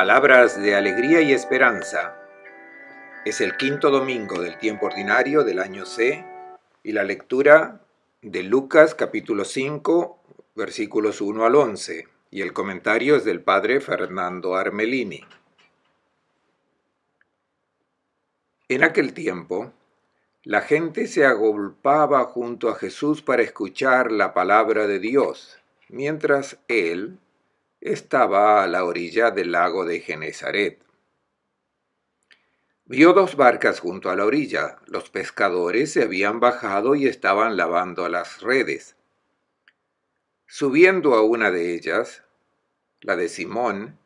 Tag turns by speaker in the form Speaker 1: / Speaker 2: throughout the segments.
Speaker 1: Palabras de alegría y esperanza. Es el quinto domingo del tiempo ordinario del año C y la lectura de Lucas capítulo 5 versículos 1 al 11 y el comentario es del padre Fernando Armelini. En aquel tiempo, la gente se agolpaba junto a Jesús para escuchar la palabra de Dios, mientras él estaba a la orilla del lago de Genezaret. Vio dos barcas junto a la orilla. Los pescadores se habían bajado y estaban lavando las redes. Subiendo a una de ellas, la de Simón,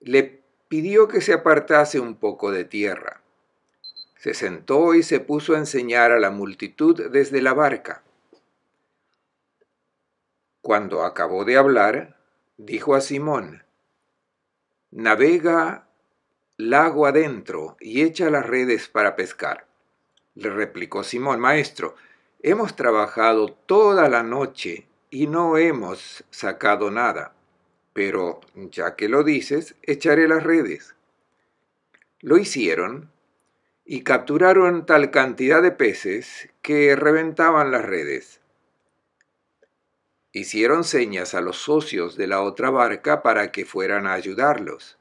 Speaker 1: le pidió que se apartase un poco de tierra. Se sentó y se puso a enseñar a la multitud desde la barca. Cuando acabó de hablar, dijo a Simón, Navega lago adentro y echa las redes para pescar. Le replicó Simón, Maestro, hemos trabajado toda la noche y no hemos sacado nada, pero ya que lo dices, echaré las redes. Lo hicieron y capturaron tal cantidad de peces que reventaban las redes. Hicieron señas a los socios de la otra barca para que fueran a ayudarlos.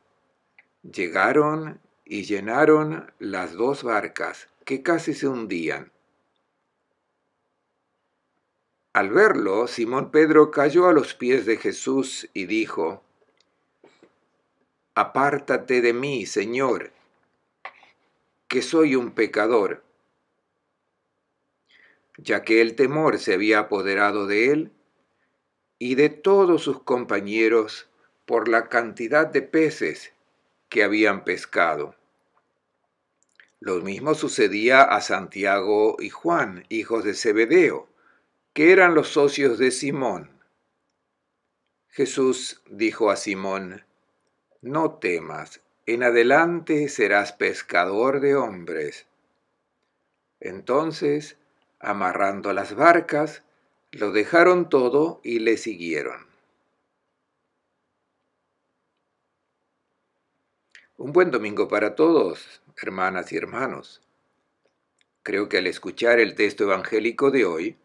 Speaker 1: Llegaron y llenaron las dos barcas, que casi se hundían. Al verlo, Simón Pedro cayó a los pies de Jesús y dijo, Apártate de mí, Señor, que soy un pecador. Ya que el temor se había apoderado de él, y de todos sus compañeros por la cantidad de peces que habían pescado. Lo mismo sucedía a Santiago y Juan, hijos de Zebedeo, que eran los socios de Simón. Jesús dijo a Simón, No temas, en adelante serás pescador de hombres. Entonces, amarrando las barcas, lo dejaron todo y le siguieron. Un buen domingo para todos, hermanas y hermanos. Creo que al escuchar el texto evangélico de hoy,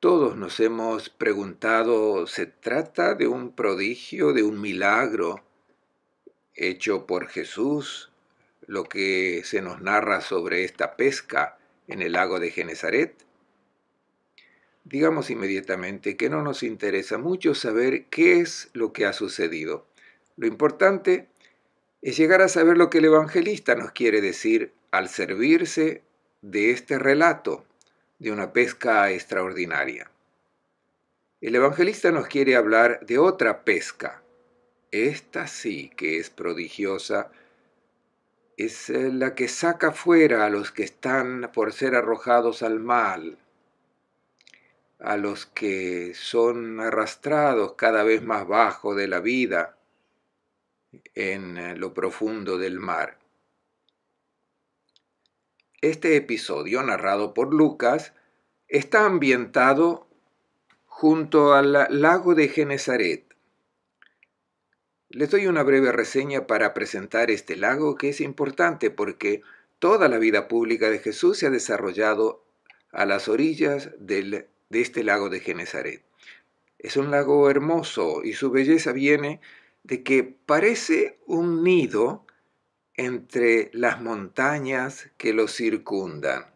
Speaker 1: todos nos hemos preguntado, ¿se trata de un prodigio, de un milagro hecho por Jesús, lo que se nos narra sobre esta pesca en el lago de Genezaret? digamos inmediatamente que no nos interesa mucho saber qué es lo que ha sucedido. Lo importante es llegar a saber lo que el evangelista nos quiere decir al servirse de este relato de una pesca extraordinaria. El evangelista nos quiere hablar de otra pesca. Esta sí que es prodigiosa. Es eh, la que saca fuera a los que están por ser arrojados al mal, a los que son arrastrados cada vez más bajo de la vida en eh, lo profundo del mar. Este episodio, narrado por Lucas, está ambientado junto al lago de Genezaret. Les doy una breve reseña para presentar este lago que es importante porque toda la vida pública de Jesús se ha desarrollado a las orillas del de este lago de Genezaret. Es un lago hermoso y su belleza viene de que parece un nido entre las montañas que lo circundan.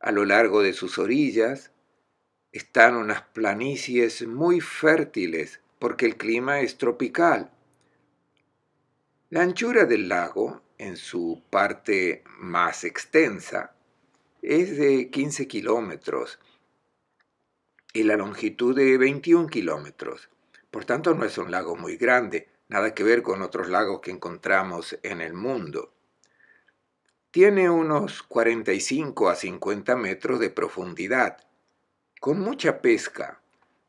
Speaker 1: A lo largo de sus orillas están unas planicies muy fértiles porque el clima es tropical. La anchura del lago, en su parte más extensa, es de 15 kilómetros y la longitud de 21 kilómetros. Por tanto, no es un lago muy grande, nada que ver con otros lagos que encontramos en el mundo. Tiene unos 45 a 50 metros de profundidad, con mucha pesca,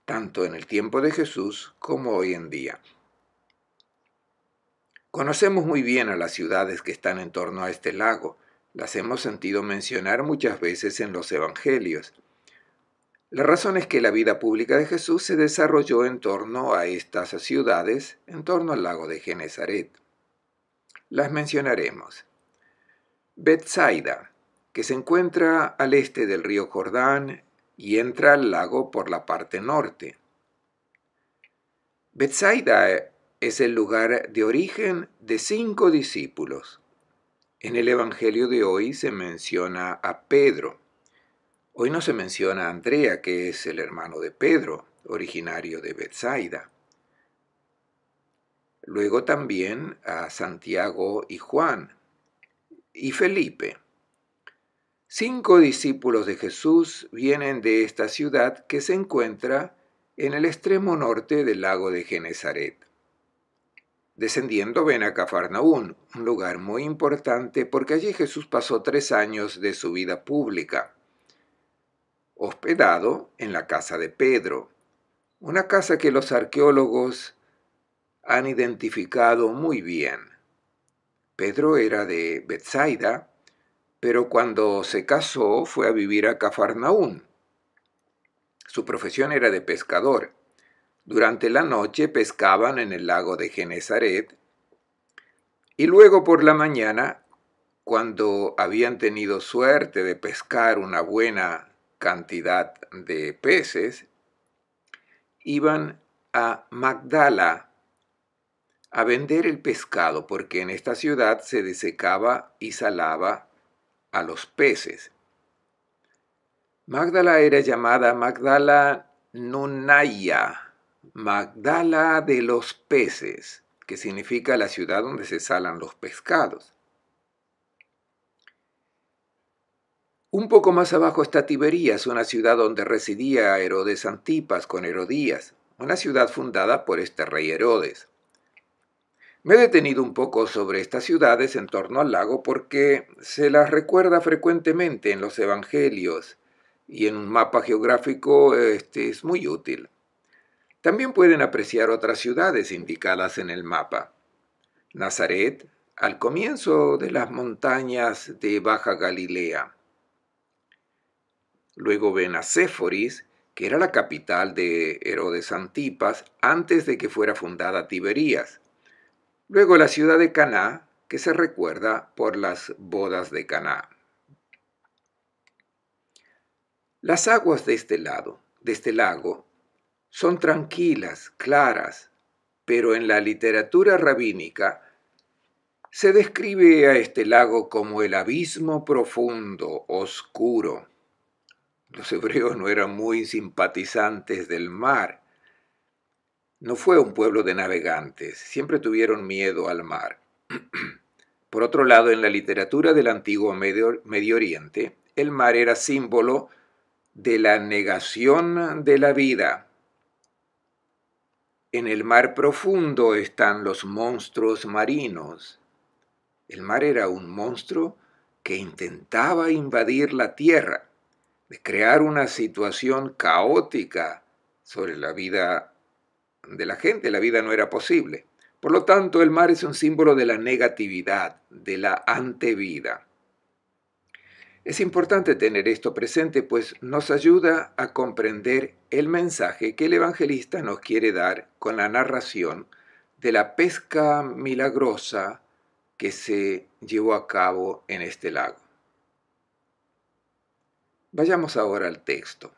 Speaker 1: tanto en el tiempo de Jesús como hoy en día. Conocemos muy bien a las ciudades que están en torno a este lago, las hemos sentido mencionar muchas veces en los Evangelios. La razón es que la vida pública de Jesús se desarrolló en torno a estas ciudades, en torno al lago de Genezaret. Las mencionaremos. Bethsaida, que se encuentra al este del río Jordán y entra al lago por la parte norte. Bethsaida es el lugar de origen de cinco discípulos, en el Evangelio de hoy se menciona a Pedro. Hoy no se menciona a Andrea, que es el hermano de Pedro, originario de Bethsaida. Luego también a Santiago y Juan y Felipe. Cinco discípulos de Jesús vienen de esta ciudad que se encuentra en el extremo norte del lago de Genezaret. Descendiendo ven a Cafarnaún, un lugar muy importante porque allí Jesús pasó tres años de su vida pública, hospedado en la casa de Pedro, una casa que los arqueólogos han identificado muy bien. Pedro era de Bethsaida, pero cuando se casó fue a vivir a Cafarnaún. Su profesión era de pescador durante la noche pescaban en el lago de Genezaret y luego por la mañana, cuando habían tenido suerte de pescar una buena cantidad de peces, iban a Magdala a vender el pescado porque en esta ciudad se desecaba y salaba a los peces. Magdala era llamada Magdala Nunaya Magdala de los peces, que significa la ciudad donde se salan los pescados. Un poco más abajo está Tiberías, una ciudad donde residía Herodes Antipas con Herodías, una ciudad fundada por este rey Herodes. Me he detenido un poco sobre estas ciudades en torno al lago porque se las recuerda frecuentemente en los evangelios y en un mapa geográfico este, es muy útil. También pueden apreciar otras ciudades indicadas en el mapa. Nazaret, al comienzo de las montañas de Baja Galilea. Luego ven a que era la capital de Herodes Antipas antes de que fuera fundada Tiberías. Luego la ciudad de Caná, que se recuerda por las bodas de Caná. Las aguas de este lado, de este lago, son tranquilas, claras, pero en la literatura rabínica se describe a este lago como el abismo profundo, oscuro. Los hebreos no eran muy simpatizantes del mar. No fue un pueblo de navegantes, siempre tuvieron miedo al mar. Por otro lado, en la literatura del antiguo Medio, Oriente, el mar era símbolo de la negación de la vida, en el mar profundo están los monstruos marinos. El mar era un monstruo que intentaba invadir la tierra, de crear una situación caótica sobre la vida de la gente. La vida no era posible. Por lo tanto, el mar es un símbolo de la negatividad, de la antevida. Es importante tener esto presente, pues nos ayuda a comprender el mensaje que el evangelista nos quiere dar con la narración de la pesca milagrosa que se llevó a cabo en este lago. Vayamos ahora al texto.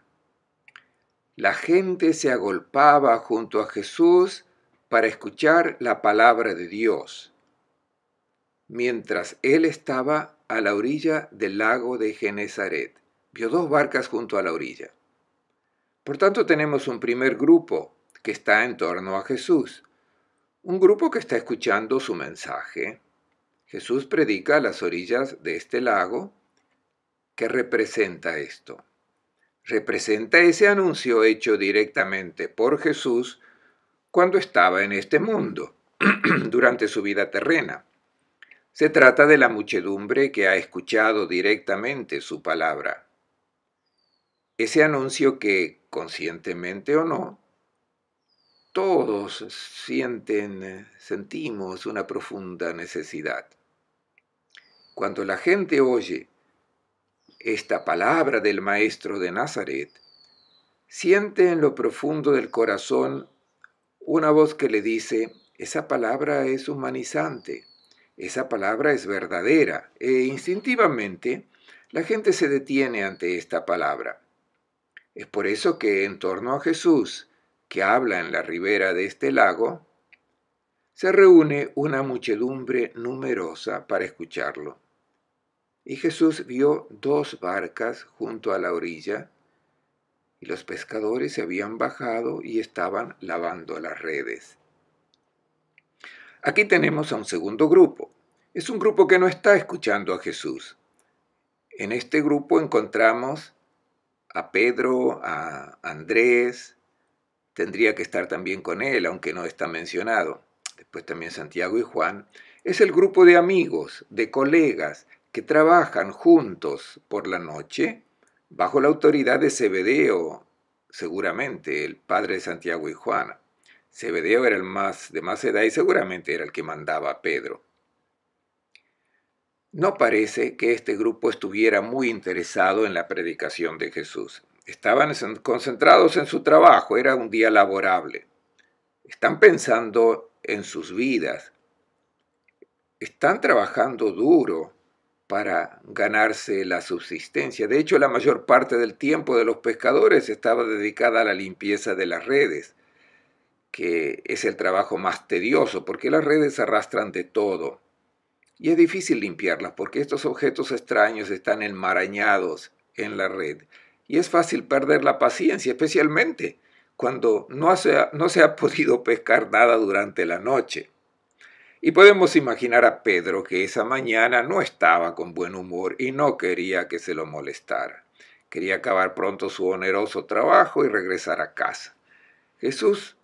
Speaker 1: La gente se agolpaba junto a Jesús para escuchar la palabra de Dios. Mientras él estaba a la orilla del lago de Genezaret. Vio dos barcas junto a la orilla. Por tanto, tenemos un primer grupo que está en torno a Jesús, un grupo que está escuchando su mensaje. Jesús predica a las orillas de este lago. ¿Qué representa esto? Representa ese anuncio hecho directamente por Jesús cuando estaba en este mundo, durante su vida terrena. Se trata de la muchedumbre que ha escuchado directamente su palabra. Ese anuncio que, conscientemente o no, todos sienten, sentimos una profunda necesidad. Cuando la gente oye esta palabra del Maestro de Nazaret, siente en lo profundo del corazón una voz que le dice, esa palabra es humanizante, esa palabra es verdadera e instintivamente la gente se detiene ante esta palabra. Es por eso que en torno a Jesús, que habla en la ribera de este lago, se reúne una muchedumbre numerosa para escucharlo. Y Jesús vio dos barcas junto a la orilla, y los pescadores se habían bajado y estaban lavando las redes. Aquí tenemos a un segundo grupo. Es un grupo que no está escuchando a Jesús. En este grupo encontramos a Pedro, a Andrés, tendría que estar también con él, aunque no está mencionado. Después también Santiago y Juan. Es el grupo de amigos, de colegas, que trabajan juntos por la noche bajo la autoridad de Zebedeo, seguramente el padre de Santiago y Juan. Zebedeo era el más de más edad y seguramente era el que mandaba a Pedro. No parece que este grupo estuviera muy interesado en la predicación de Jesús. Estaban concentrados en su trabajo, era un día laborable. Están pensando en sus vidas. Están trabajando duro para ganarse la subsistencia. De hecho, la mayor parte del tiempo de los pescadores estaba dedicada a la limpieza de las redes que es el trabajo más tedioso, porque las redes arrastran de todo. Y es difícil limpiarlas, porque estos objetos extraños están enmarañados en la red. Y es fácil perder la paciencia, especialmente cuando no se no se ha podido pescar nada durante la noche. Y podemos imaginar a Pedro que esa mañana no estaba con buen humor y no quería que se lo molestara. Quería acabar pronto su oneroso trabajo y regresar a casa. Jesús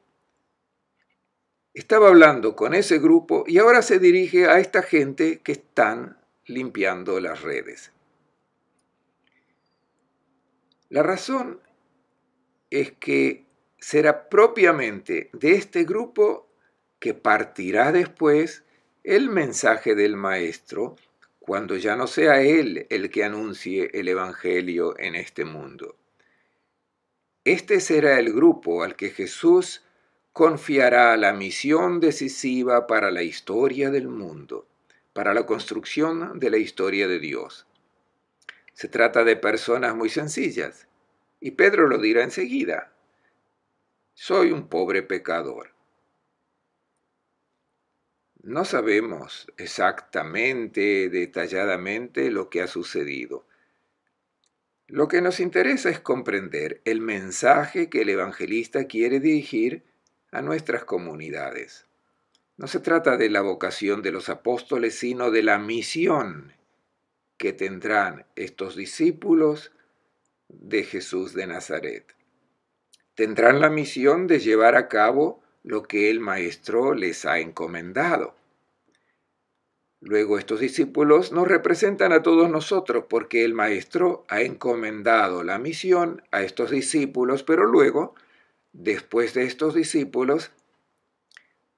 Speaker 1: estaba hablando con ese grupo y ahora se dirige a esta gente que están limpiando las redes. La razón es que será propiamente de este grupo que partirá después el mensaje del Maestro cuando ya no sea Él el que anuncie el Evangelio en este mundo. Este será el grupo al que Jesús confiará la misión decisiva para la historia del mundo, para la construcción de la historia de Dios. Se trata de personas muy sencillas, y Pedro lo dirá enseguida. Soy un pobre pecador. No sabemos exactamente, detalladamente, lo que ha sucedido. Lo que nos interesa es comprender el mensaje que el evangelista quiere dirigir a nuestras comunidades. No se trata de la vocación de los apóstoles, sino de la misión que tendrán estos discípulos de Jesús de Nazaret. Tendrán la misión de llevar a cabo lo que el Maestro les ha encomendado. Luego estos discípulos nos representan a todos nosotros porque el Maestro ha encomendado la misión a estos discípulos, pero luego Después de estos discípulos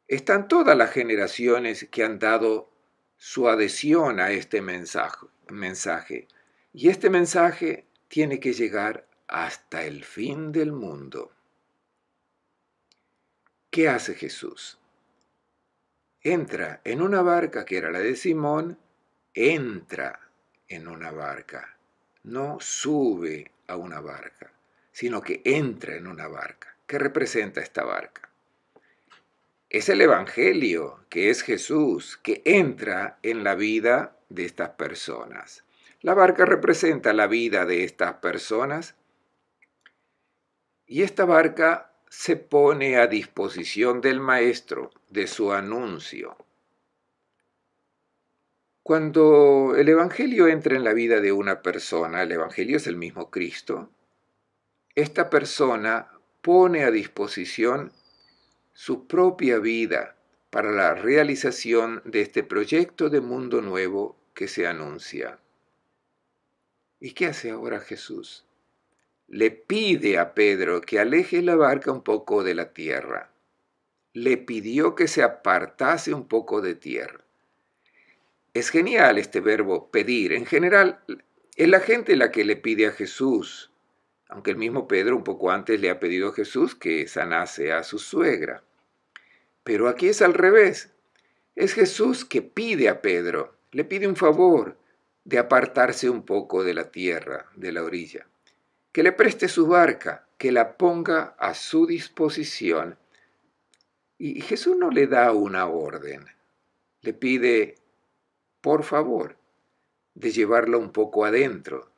Speaker 1: están todas las generaciones que han dado su adhesión a este mensaje, Y este mensaje tiene que llegar hasta el fin del mundo. ¿Qué hace Jesús? Entra en una barca que era la de Simón, entra en una barca, no sube a una barca, sino que entra en una barca. ¿Qué representa esta barca. Es el Evangelio, que es Jesús, que entra en la vida de estas personas. La barca representa la vida de estas personas y esta barca se pone a disposición del Maestro, de su anuncio. Cuando el Evangelio entra en la vida de una persona, el Evangelio es el mismo Cristo, esta persona pone a disposición su propia vida para la realización de este proyecto de mundo nuevo que se anuncia. ¿Y qué hace ahora Jesús? Le pide a Pedro que aleje la barca un poco de la tierra. Le pidió que se apartase un poco de tierra. Es genial este verbo pedir. En general, es la gente la que le pide a Jesús aunque el mismo Pedro un poco antes le ha pedido a Jesús que sanase a su suegra. Pero aquí es al revés. Es Jesús que pide a Pedro, le pide un favor de apartarse un poco de la tierra, de la orilla, que le preste su barca, que la ponga a su disposición. Y Jesús no le da una orden, le pide, por favor, de llevarla un poco adentro,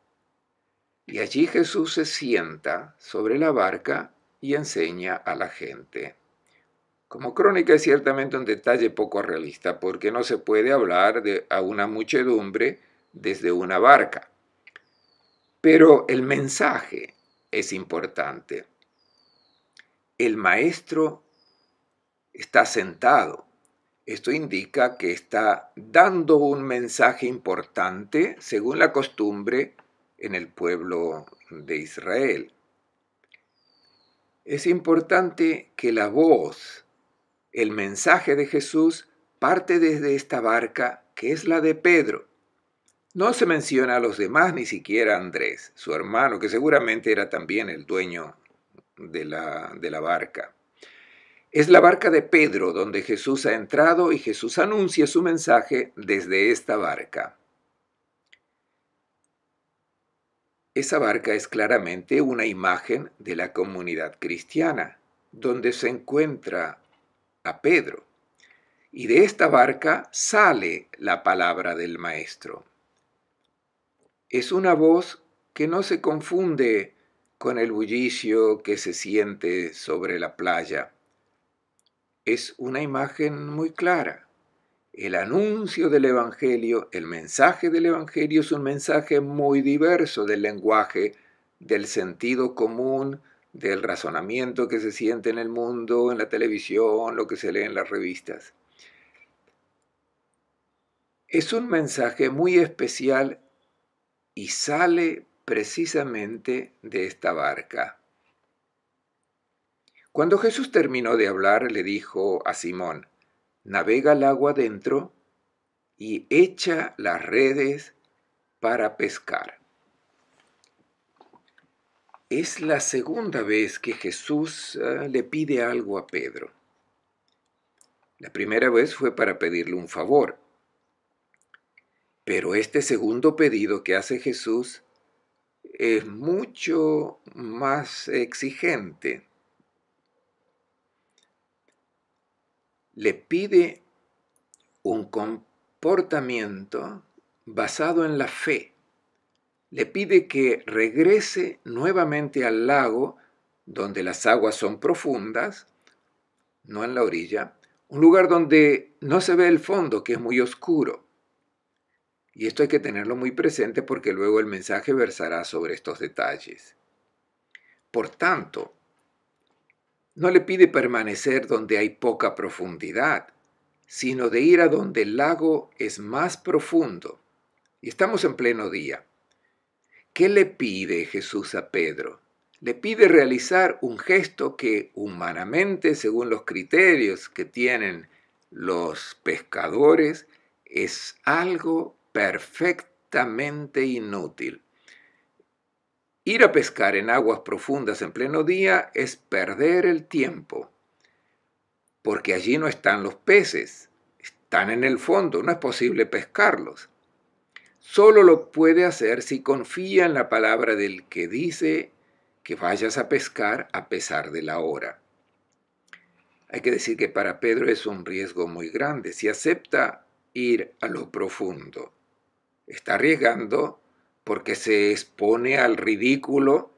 Speaker 1: y allí Jesús se sienta sobre la barca y enseña a la gente. Como crónica es ciertamente un detalle poco realista, porque no se puede hablar de, a una muchedumbre desde una barca. Pero el mensaje es importante. El maestro está sentado. Esto indica que está dando un mensaje importante, según la costumbre, en el pueblo de Israel. Es importante que la voz, el mensaje de Jesús, parte desde esta barca que es la de Pedro. No se menciona a los demás, ni siquiera a Andrés, su hermano, que seguramente era también el dueño de la, de la barca. Es la barca de Pedro donde Jesús ha entrado y Jesús anuncia su mensaje desde esta barca. Esa barca es claramente una imagen de la comunidad cristiana, donde se encuentra a Pedro. Y de esta barca sale la palabra del Maestro. Es una voz que no se confunde con el bullicio que se siente sobre la playa. Es una imagen muy clara. El anuncio del Evangelio, el mensaje del Evangelio es un mensaje muy diverso del lenguaje, del sentido común, del razonamiento que se siente en el mundo, en la televisión, lo que se lee en las revistas. Es un mensaje muy especial y sale precisamente de esta barca. Cuando Jesús terminó de hablar, le dijo a Simón, navega el agua adentro y echa las redes para pescar. Es la segunda vez que Jesús ah, le pide algo a Pedro. La primera vez fue para pedirle un favor, pero este segundo pedido que hace Jesús es mucho más exigente. le pide un comportamiento basado en la fe. Le pide que regrese nuevamente al lago donde las aguas son profundas, no en la orilla, un lugar donde no se ve el fondo, que es muy oscuro. Y esto hay que tenerlo muy presente porque luego el mensaje versará sobre estos detalles. Por tanto, no le pide permanecer donde hay poca profundidad, sino de ir a donde el lago es más profundo. Y estamos en pleno día. ¿Qué le pide Jesús a Pedro? Le pide realizar un gesto que humanamente, según los criterios que tienen los pescadores, es algo perfectamente inútil. Ir a pescar en aguas profundas en pleno día es perder el tiempo, porque allí no están los peces, están en el fondo, no es posible pescarlos. Solo lo puede hacer si confía en la palabra del que dice que vayas a pescar a pesar de la hora. Hay que decir que para Pedro es un riesgo muy grande. Si acepta ir a lo profundo, está arriesgando porque se expone al ridículo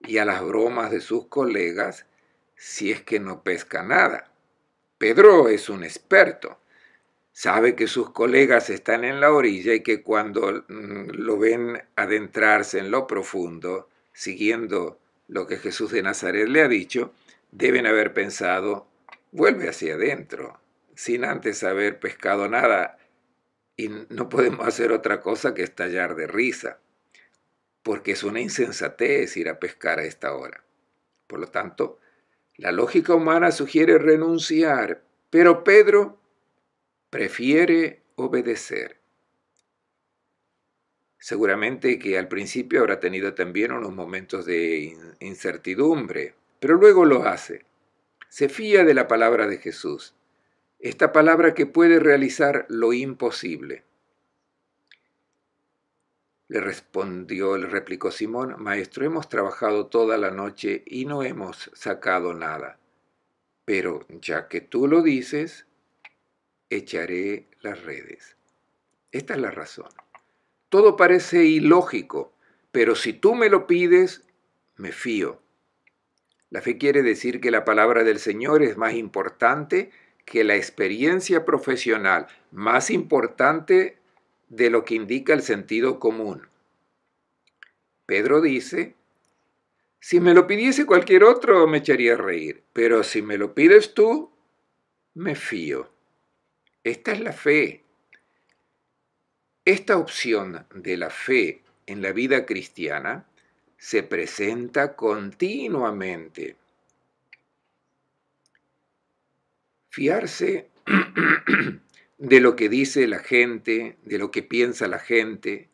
Speaker 1: y a las bromas de sus colegas si es que no pesca nada. Pedro es un experto, sabe que sus colegas están en la orilla y que cuando mm, lo ven adentrarse en lo profundo, siguiendo lo que Jesús de Nazaret le ha dicho, deben haber pensado, vuelve hacia adentro, sin antes haber pescado nada, y no podemos hacer otra cosa que estallar de risa, porque es una insensatez ir a pescar a esta hora. Por lo tanto, la lógica humana sugiere renunciar, pero Pedro prefiere obedecer. Seguramente que al principio habrá tenido también unos momentos de incertidumbre, pero luego lo hace. Se fía de la palabra de Jesús esta palabra que puede realizar lo imposible. Le respondió, el replicó Simón, Maestro, hemos trabajado toda la noche y no hemos sacado nada. Pero ya que tú lo dices, echaré las redes. Esta es la razón. Todo parece ilógico, pero si tú me lo pides, me fío. La fe quiere decir que la palabra del Señor es más importante que la experiencia profesional más importante de lo que indica el sentido común. Pedro dice, si me lo pidiese cualquier otro me echaría a reír, pero si me lo pides tú, me fío. Esta es la fe. Esta opción de la fe en la vida cristiana se presenta continuamente Fiarse de lo que dice la gente, de lo que piensa la gente,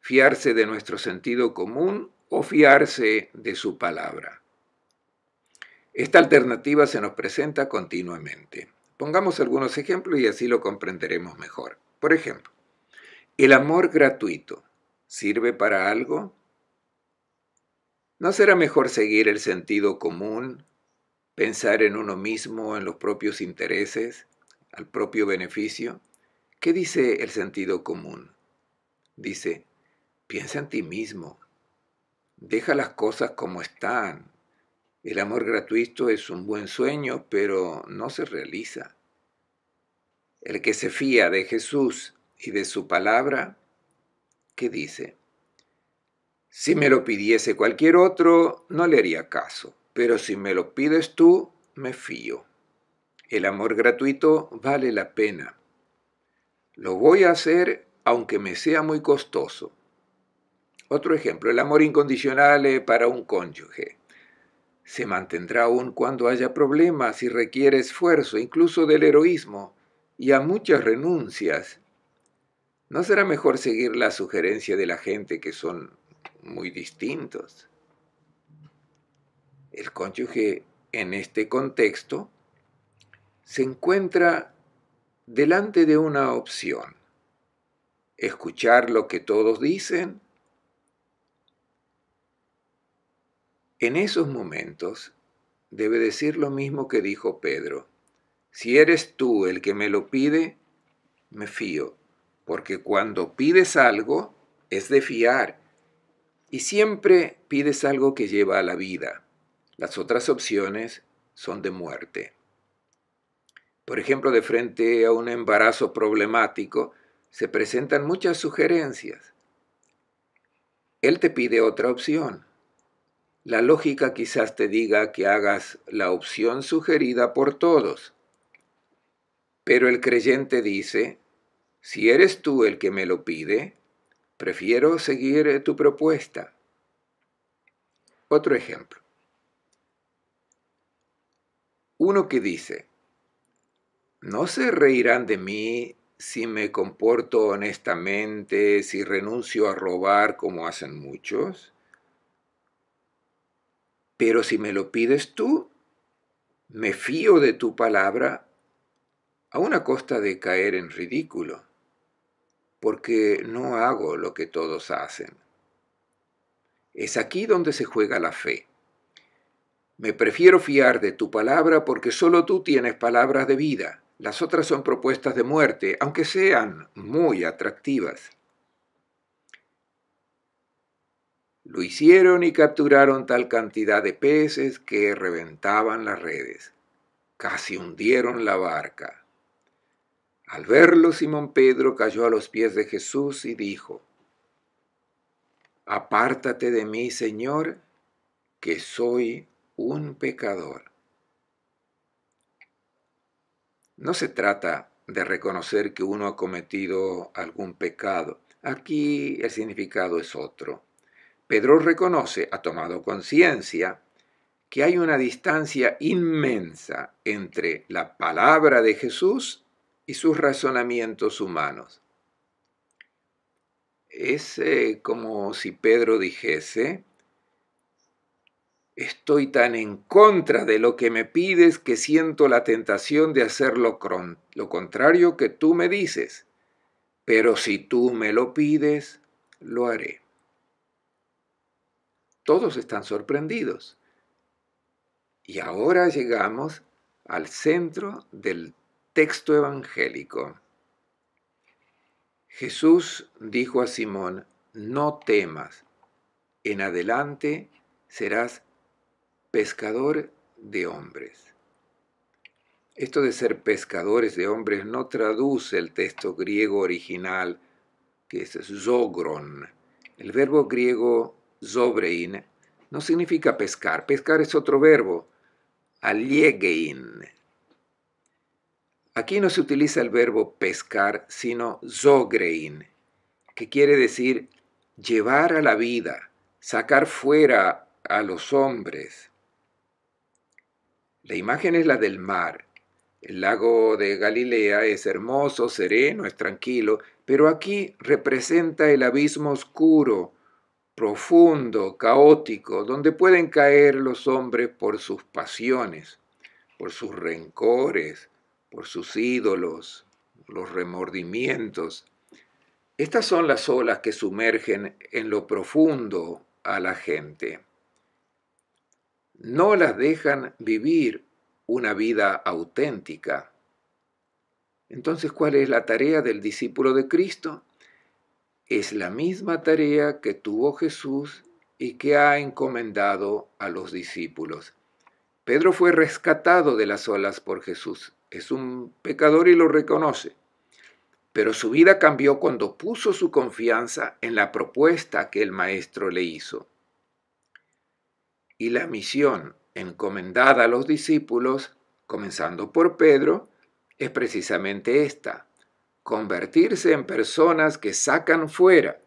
Speaker 1: fiarse de nuestro sentido común o fiarse de su palabra. Esta alternativa se nos presenta continuamente. Pongamos algunos ejemplos y así lo comprenderemos mejor. Por ejemplo, ¿el amor gratuito sirve para algo? ¿No será mejor seguir el sentido común pensar en uno mismo, en los propios intereses, al propio beneficio. ¿Qué dice el sentido común? Dice, piensa en ti mismo, deja las cosas como están. El amor gratuito es un buen sueño, pero no se realiza. El que se fía de Jesús y de su palabra, ¿qué dice? Si me lo pidiese cualquier otro, no le haría caso pero si me lo pides tú, me fío. El amor gratuito vale la pena. Lo voy a hacer aunque me sea muy costoso. Otro ejemplo, el amor incondicional eh, para un cónyuge. Se mantendrá aún cuando haya problemas y requiere esfuerzo, incluso del heroísmo, y a muchas renuncias. ¿No será mejor seguir la sugerencia de la gente que son muy distintos? el cónyuge en este contexto se encuentra delante de una opción, escuchar lo que todos dicen. En esos momentos debe decir lo mismo que dijo Pedro. Si eres tú el que me lo pide, me fío, porque cuando pides algo es de fiar, y siempre pides algo que lleva a la vida. Las otras opciones son de muerte. Por ejemplo, de frente a un embarazo problemático, se presentan muchas sugerencias. Él te pide otra opción. La lógica quizás te diga que hagas la opción sugerida por todos. Pero el creyente dice, si eres tú el que me lo pide, prefiero seguir tu propuesta. Otro ejemplo. Uno que dice, no se reirán de mí si me comporto honestamente, si renuncio a robar como hacen muchos, pero si me lo pides tú, me fío de tu palabra a una costa de caer en ridículo, porque no hago lo que todos hacen. Es aquí donde se juega la fe. Me prefiero fiar de tu palabra porque solo tú tienes palabras de vida. Las otras son propuestas de muerte, aunque sean muy atractivas. Lo hicieron y capturaron tal cantidad de peces que reventaban las redes. Casi hundieron la barca. Al verlo, Simón Pedro cayó a los pies de Jesús y dijo, Apártate de mí, Señor, que soy un pecador. No se trata de reconocer que uno ha cometido algún pecado. Aquí el significado es otro. Pedro reconoce, ha tomado conciencia, que hay una distancia inmensa entre la palabra de Jesús y sus razonamientos humanos. Es eh, como si Pedro dijese, Estoy tan en contra de lo que me pides que siento la tentación de hacer lo, contrario que tú me dices. Pero si tú me lo pides, lo haré. Todos están sorprendidos. Y ahora llegamos al centro del texto evangélico. Jesús dijo a Simón, no temas, en adelante serás pescador de hombres. Esto de ser pescadores de hombres no traduce el texto griego original, que es zogron. El verbo griego zobrein no significa pescar. Pescar es otro verbo, Aliegein. Aquí no se utiliza el verbo pescar, sino zogrein, que quiere decir llevar a la vida, sacar fuera a los hombres. La imagen es la del mar. El lago de Galilea es hermoso, sereno, es tranquilo, pero aquí representa el abismo oscuro, profundo, caótico, donde pueden caer los hombres por sus pasiones, por sus rencores, por sus ídolos, los remordimientos. Estas son las olas que sumergen en lo profundo a la gente no las dejan vivir una vida auténtica. Entonces, ¿cuál es la tarea del discípulo de Cristo? Es la misma tarea que tuvo Jesús y que ha encomendado a los discípulos. Pedro fue rescatado de las olas por Jesús. Es un pecador y lo reconoce. Pero su vida cambió cuando puso su confianza en la propuesta que el Maestro le hizo y la misión encomendada a los discípulos, comenzando por Pedro, es precisamente esta, convertirse en personas que sacan fuera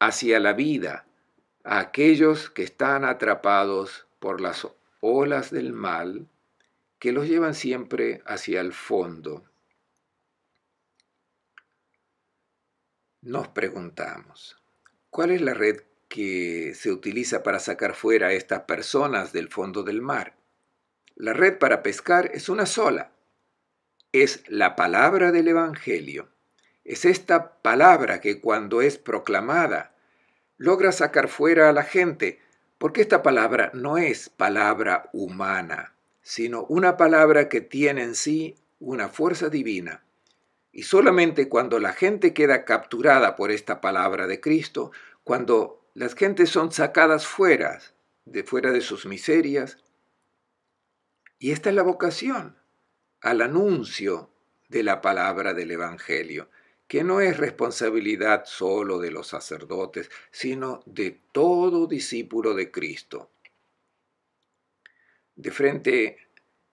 Speaker 1: hacia la vida a aquellos que están atrapados por las olas del mal que los llevan siempre hacia el fondo. Nos preguntamos, ¿cuál es la red que se utiliza para sacar fuera a estas personas del fondo del mar. La red para pescar es una sola. Es la palabra del Evangelio. Es esta palabra que cuando es proclamada logra sacar fuera a la gente, porque esta palabra no es palabra humana, sino una palabra que tiene en sí una fuerza divina. Y solamente cuando la gente queda capturada por esta palabra de Cristo, cuando las gentes son sacadas fuera, de fuera de sus miserias. Y esta es la vocación al anuncio de la palabra del Evangelio, que no es responsabilidad solo de los sacerdotes, sino de todo discípulo de Cristo. De frente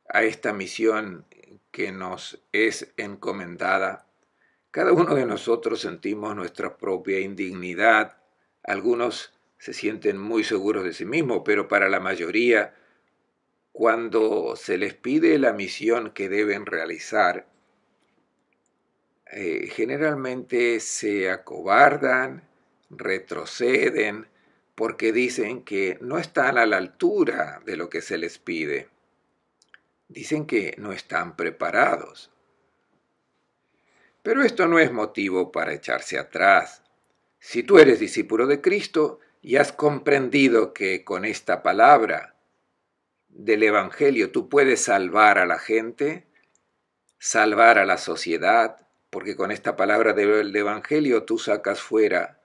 Speaker 1: a esta misión que nos es encomendada, cada uno de nosotros sentimos nuestra propia indignidad algunos se sienten muy seguros de sí mismos, pero para la mayoría, cuando se les pide la misión que deben realizar, eh, generalmente se acobardan, retroceden, porque dicen que no están a la altura de lo que se les pide. Dicen que no están preparados. Pero esto no es motivo para echarse atrás si tú eres discípulo de Cristo y has comprendido que con esta palabra del Evangelio tú puedes salvar a la gente, salvar a la sociedad, porque con esta palabra del Evangelio tú sacas fuera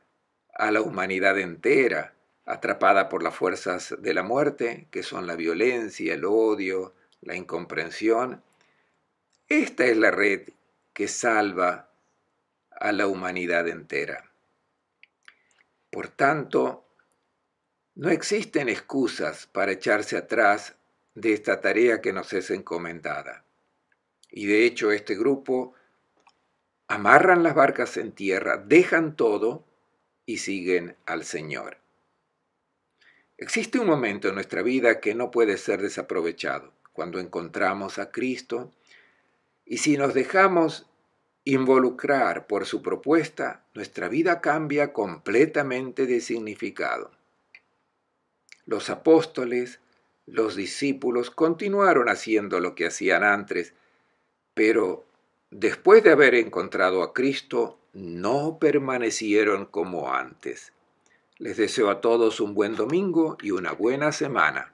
Speaker 1: a la humanidad entera, atrapada por las fuerzas de la muerte, que son la violencia, el odio, la incomprensión. Esta es la red que salva a la humanidad entera. Por tanto, no existen excusas para echarse atrás de esta tarea que nos es encomendada. Y de hecho este grupo amarran las barcas en tierra, dejan todo y siguen al Señor. Existe un momento en nuestra vida que no puede ser desaprovechado, cuando encontramos a Cristo y si nos dejamos involucrar por su propuesta, nuestra vida cambia completamente de significado. Los apóstoles, los discípulos continuaron haciendo lo que hacían antes, pero después de haber encontrado a Cristo, no permanecieron como antes. Les deseo a todos un buen domingo y una buena semana.